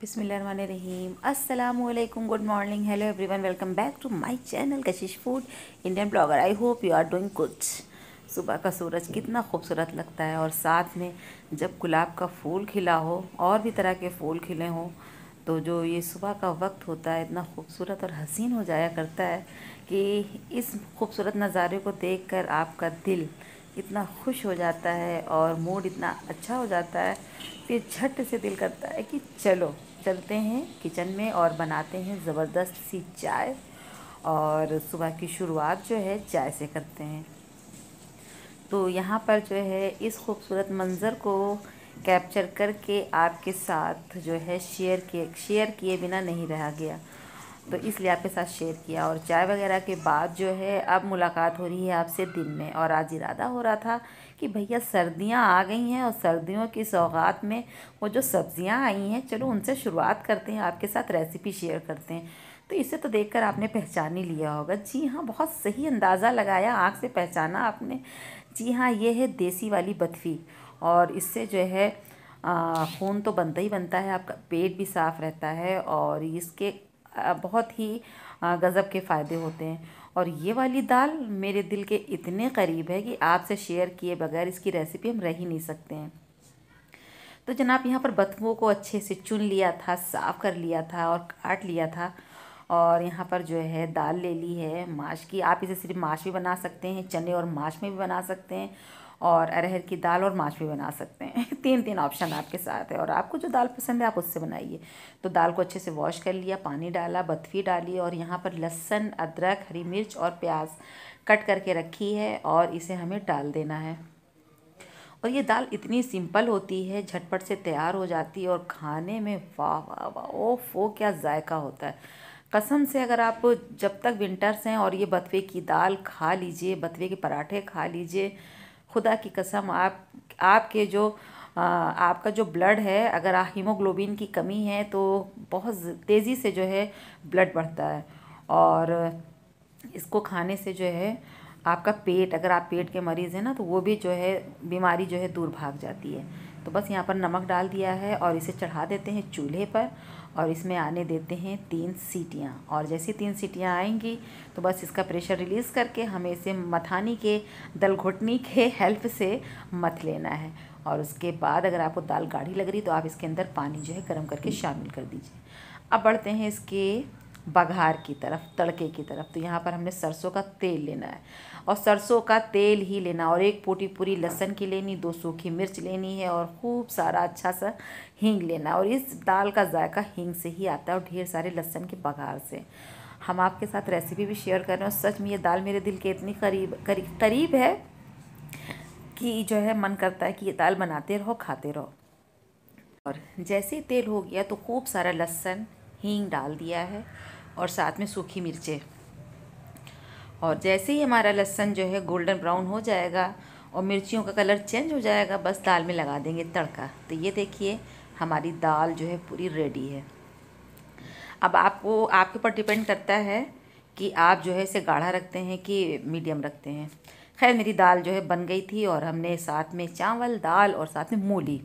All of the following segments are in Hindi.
बिसमीम अल्लाम good morning hello everyone welcome back to my channel Kashish food Indian blogger I hope you are doing good सुबह का सूरज कितना खूबसूरत लगता है और साथ में जब गुलाब का फूल खिला हो और भी तरह के फूल खिले हों तो जो ये सुबह का वक्त होता है इतना खूबसूरत और हसीन हो जाया करता है कि इस खूबसूरत नज़ारे को कर आपका दिल इतना खुश हो जाता है और मूड इतना अच्छा हो जाता है कि झट से दिल करता है कि चलो चलते हैं किचन में और बनाते हैं ज़बरदस्त सी चाय और सुबह की शुरुआत जो है चाय से करते हैं तो यहाँ पर जो है इस खूबसूरत मंज़र को कैप्चर करके आपके साथ जो है शेयर किए शेयर किए बिना नहीं रह गया तो इसलिए आपके साथ शेयर किया और चाय वगैरह के बाद जो है अब मुलाकात हो रही है आपसे दिन में और आज इरादा हो रहा था कि भैया सर्दियां आ गई हैं और सर्दियों की सौगात में वो जो सब्ज़ियां आई हैं चलो उनसे शुरुआत करते हैं आपके साथ रेसिपी शेयर करते हैं तो इसे तो देखकर आपने पहचान ही लिया होगा जी हाँ बहुत सही अंदाज़ा लगाया आँख से पहचाना आपने जी हाँ ये है देसी वाली बथफी और इससे जो है खून तो बनता ही बनता है आपका पेट भी साफ़ रहता है और इसके बहुत ही गज़ब के फ़ायदे होते हैं और ये वाली दाल मेरे दिल के इतने करीब है कि आपसे शेयर किए बगैर इसकी रेसिपी हम रह ही नहीं सकते हैं तो जनाब यहाँ पर बथुओं को अच्छे से चुन लिया था साफ़ कर लिया था और काट लिया था और यहाँ पर जो है दाल ले ली है माश की आप इसे सिर्फ माश भी बना सकते हैं चने और माश में भी बना सकते हैं और अरहर की दाल और माछ भी बना सकते हैं तीन तीन ऑप्शन आपके साथ है और आपको जो दाल पसंद है आप उससे बनाइए तो दाल को अच्छे से वॉश कर लिया पानी डाला बथफी डाली और यहाँ पर लहसन अदरक हरी मिर्च और प्याज कट करके रखी है और इसे हमें डाल देना है और ये दाल इतनी सिंपल होती है झटपट से तैयार हो जाती है और खाने में वाह वाह वाह ओफ ओ क्या जायका होता है कसम से अगर आप जब तक विंटर्स हैं और ये बथवे की दाल खा लीजिए बथवे के पराठे खा लीजिए खुदा की कसम आप आपके जो आ, आपका जो ब्लड है अगर हीमोग्लोबिन की कमी है तो बहुत तेज़ी से जो है ब्लड बढ़ता है और इसको खाने से जो है आपका पेट अगर आप पेट के मरीज़ हैं ना तो वो भी जो है बीमारी जो है दूर भाग जाती है तो बस यहाँ पर नमक डाल दिया है और इसे चढ़ा देते हैं चूल्हे पर और इसमें आने देते हैं तीन सीटियाँ और जैसे तीन सीटियाँ आएंगी तो बस इसका प्रेशर रिलीज़ करके हमें इसे मथानी के दल घुटनी के हेल्प से मथ लेना है और उसके बाद अगर आपको दाल गाढ़ी लग रही तो आप इसके अंदर पानी जो है गर्म करके शामिल कर दीजिए अब बढ़ते हैं इसके बघार की तरफ तड़के की तरफ तो यहाँ पर हमने सरसों का तेल लेना है और सरसों का तेल ही लेना और एक पोटी पूरी लहसन की लेनी दो सूखी मिर्च लेनी है और खूब सारा अच्छा सा हींग लेना और इस दाल का जायका हींग से ही आता है और ढेर सारे लहसन के बघार से हम आपके साथ रेसिपी भी शेयर कर रहे हैं सच में ये दाल मेरे दिल के इतनी करीब करीब करीब है कि जो है मन करता है कि ये दाल बनाते रहो खाते रहो और जैसे तेल हो गया तो खूब सारा लहसन हींग डाल दिया है और साथ में सूखी मिर्चें और जैसे ही हमारा लहसन जो है गोल्डन ब्राउन हो जाएगा और मिर्चियों का कलर चेंज हो जाएगा बस दाल में लगा देंगे तड़का तो ये देखिए हमारी दाल जो है पूरी रेडी है अब आपको आपके ऊपर डिपेंड करता है कि आप जो है इसे गाढ़ा रखते हैं कि मीडियम रखते हैं खैर मेरी दाल जो है बन गई थी और हमने साथ में चावल दाल और साथ में मूली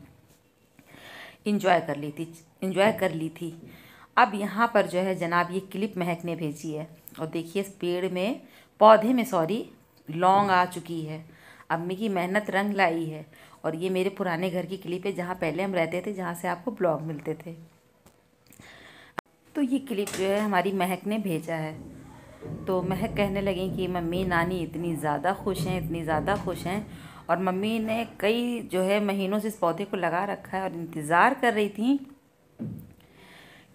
इंजॉय कर ली थी इंजॉय कर ली थी अब यहाँ पर जो है जनाब ये क्लिप महक ने भेजी है और देखिए इस पेड़ में पौधे में सॉरी लौंग आ चुकी है अम्मी की मेहनत रंग लाई है और ये मेरे पुराने घर की क्लिप है जहाँ पहले हम रहते थे जहाँ से आपको ब्लॉग मिलते थे तो ये क्लिप जो है हमारी महक ने भेजा है तो महक कहने लगी कि मम्मी नानी इतनी ज़्यादा खुश हैं इतनी ज़्यादा खुश हैं और मम्मी ने कई जो है महीनों से इस पौधे को लगा रखा है और इंतज़ार कर रही थी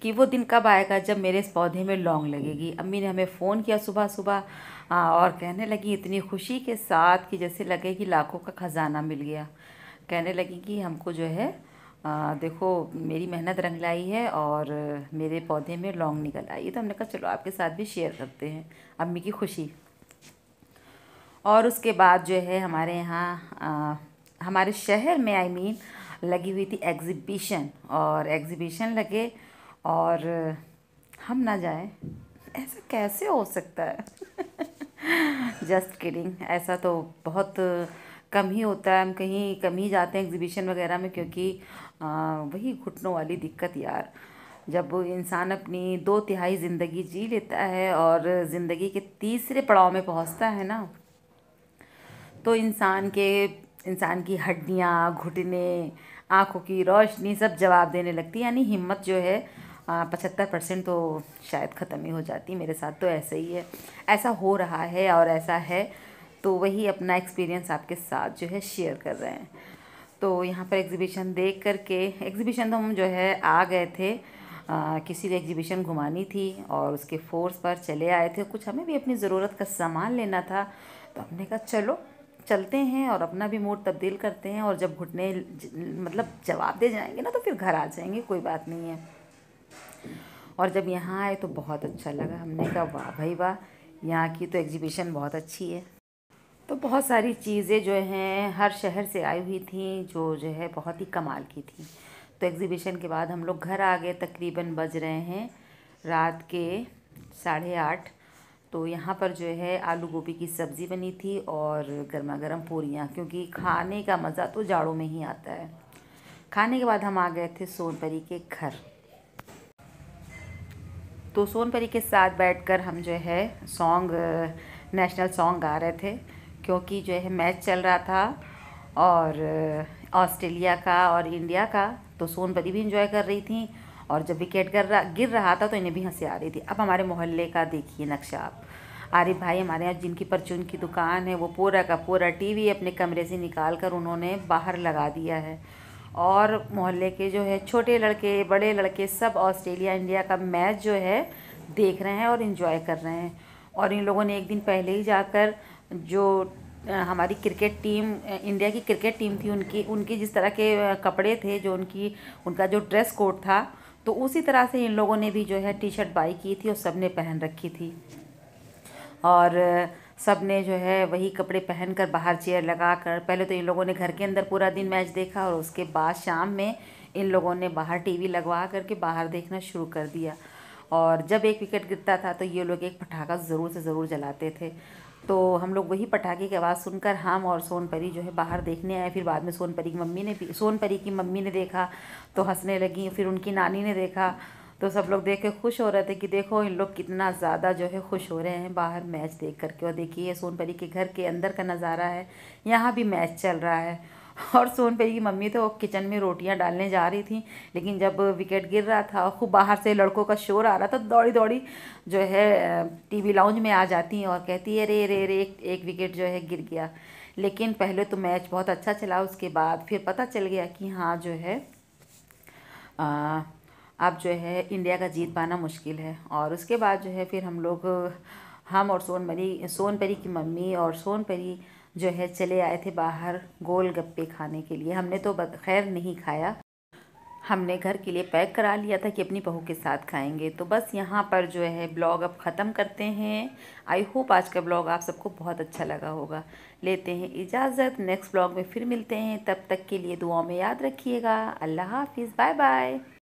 कि वो दिन कब आएगा जब मेरे इस पौधे में लौंग लगेगी अम्मी ने हमें फ़ोन किया सुबह सुबह हाँ, और कहने लगी इतनी खुशी के साथ कि जैसे लगे कि लाखों का ख़ज़ाना मिल गया कहने लगी कि हमको जो है आ, देखो मेरी मेहनत रंग लाई है और मेरे पौधे में लौंग निकल आई तो हमने कहा चलो आपके साथ भी शेयर करते हैं अम्मी की खुशी और उसके बाद जो है हमारे यहाँ हमारे शहर में आई I मीन mean, लगी हुई थी एग्ज़िबिशन और एग्ज़िबिशन लगे और हम ना जाएं ऐसा कैसे हो सकता है जस्ट किडिंग ऐसा तो बहुत कम ही होता है हम कहीं कम ही जाते हैं एग्जीबिशन वगैरह में क्योंकि वही घुटनों वाली दिक्कत यार जब इंसान अपनी दो तिहाई ज़िंदगी जी लेता है और ज़िंदगी के तीसरे पड़ाव में पहुंचता है ना तो इंसान के इंसान की हड्डियाँ घुटने आँखों की रोशनी सब जवाब देने लगती है यानी हिम्मत जो है पचहत्तर परसेंट तो शायद ख़त्म ही हो जाती मेरे साथ तो ऐसे ही है ऐसा हो रहा है और ऐसा है तो वही अपना एक्सपीरियंस आपके साथ जो है शेयर कर रहे हैं तो यहाँ पर एग्ज़िबिशन देख कर के एग्ज़िबिशन तो हम जो है आ गए थे आ, किसी ने एग्ज़िबिशन घुमानी थी और उसके फोर्स पर चले आए थे कुछ हमें भी अपनी ज़रूरत का सामान लेना था तो हमने कहा चलो चलते हैं और अपना भी मूड तब्दील करते हैं और जब घुटने मतलब जवाब दे जाएंगे ना तो फिर घर आ जाएंगे कोई बात नहीं है और जब यहाँ आए तो बहुत अच्छा लगा हमने कहा वाह भाई वाह यहाँ की तो एग्जीबिशन बहुत अच्छी है तो बहुत सारी चीज़ें जो हैं हर शहर से आई हुई थी जो जो है बहुत ही कमाल की थी तो एग्ज़िबिशन के बाद हम लोग घर आ गए तकरीबन बज रहे हैं रात के साढ़े आठ तो यहाँ पर जो है आलू गोभी की सब्ज़ी बनी थी और गर्मा गर्म पूरियाँ क्योंकि खाने का मज़ा तो जाड़ों में ही आता है खाने के बाद हम आ गए थे सोनपरी के घर तो सोनपरी के साथ बैठकर हम जो है सॉन्ग नेशनल सॉन्ग गा रहे थे क्योंकि जो है मैच चल रहा था और ऑस्ट्रेलिया uh, का और इंडिया का तो सोनपरी भी इंजॉय कर रही थी और जब विकेट गिर रहा गिर रहा था तो इन्हें भी हंसी आ रही थी अब हमारे मोहल्ले का देखिए नक्शा आप आरिफ भाई हमारे यहाँ जिनकी परचून की दुकान है वो पूरा का पूरा टीवी अपने कमरे से निकाल कर उन्होंने बाहर लगा दिया है और मोहल्ले के जो है छोटे लड़के बड़े लड़के सब ऑस्ट्रेलिया इंडिया का मैच जो है देख रहे हैं और इन्जॉय कर रहे हैं और इन लोगों ने एक दिन पहले ही जाकर जो हमारी क्रिकेट टीम इंडिया की क्रिकेट टीम थी उनकी उनकी जिस तरह के कपड़े थे जो उनकी उनका जो ड्रेस कोड था तो उसी तरह से इन लोगों ने भी जो है टी शर्ट बाई की थी और सब ने पहन रखी थी और सब ने जो है वही कपड़े पहनकर बाहर चेयर लगा कर पहले तो इन लोगों ने घर के अंदर पूरा दिन मैच देखा और उसके बाद शाम में इन लोगों ने बाहर टीवी लगवा करके बाहर देखना शुरू कर दिया और जब एक विकेट गिरता था तो ये लोग एक पटाखा ज़रूर से ज़रूर जलाते थे तो हम लोग वही पटाखे की आवाज़ सुनकर हम और सोनपरी जो है बाहर देखने आए फिर बाद में सोनपरी की मम्मी ने भी सोनपरी की मम्मी ने देखा तो हंसने लगी फिर उनकी नानी ने देखा तो सब लोग देख के खुश हो रहे थे कि देखो इन लोग कितना ज़्यादा जो है खुश हो रहे हैं बाहर मैच देख करके और देखिए सोनपरी के घर के अंदर का नज़ारा है यहाँ भी मैच चल रहा है और सोनपरी की मम्मी तो किचन में रोटियां डालने जा रही थी लेकिन जब विकेट गिर रहा था खूब बाहर से लड़कों का शोर आ रहा था दौड़ी दौड़ी जो है टीवी लाउंज में आ जाती हैं और कहती है रे रे रे एक, एक विकेट जो है गिर गया लेकिन पहले तो मैच बहुत अच्छा चला उसके बाद फिर पता चल गया कि हाँ जो है आ, अब जो है इंडिया का जीत पाना मुश्किल है और उसके बाद जो है फिर हम लोग हम और सोनमरी सोनपरी की मम्मी और सोनपरी जो है चले आए थे बाहर गोल गप्पे खाने के लिए हमने तो खैर नहीं खाया हमने घर के लिए पैक करा लिया था कि अपनी बहू के साथ खाएंगे तो बस यहाँ पर जो है ब्लॉग अब ख़त्म करते हैं आई होप आज का ब्लॉग आप सबको बहुत अच्छा लगा होगा लेते हैं इजाज़त नेक्स्ट ब्लॉग में फिर मिलते हैं तब तक के लिए दुआ में याद रखिएगा अल्लाह हाफिज़ बाय बाय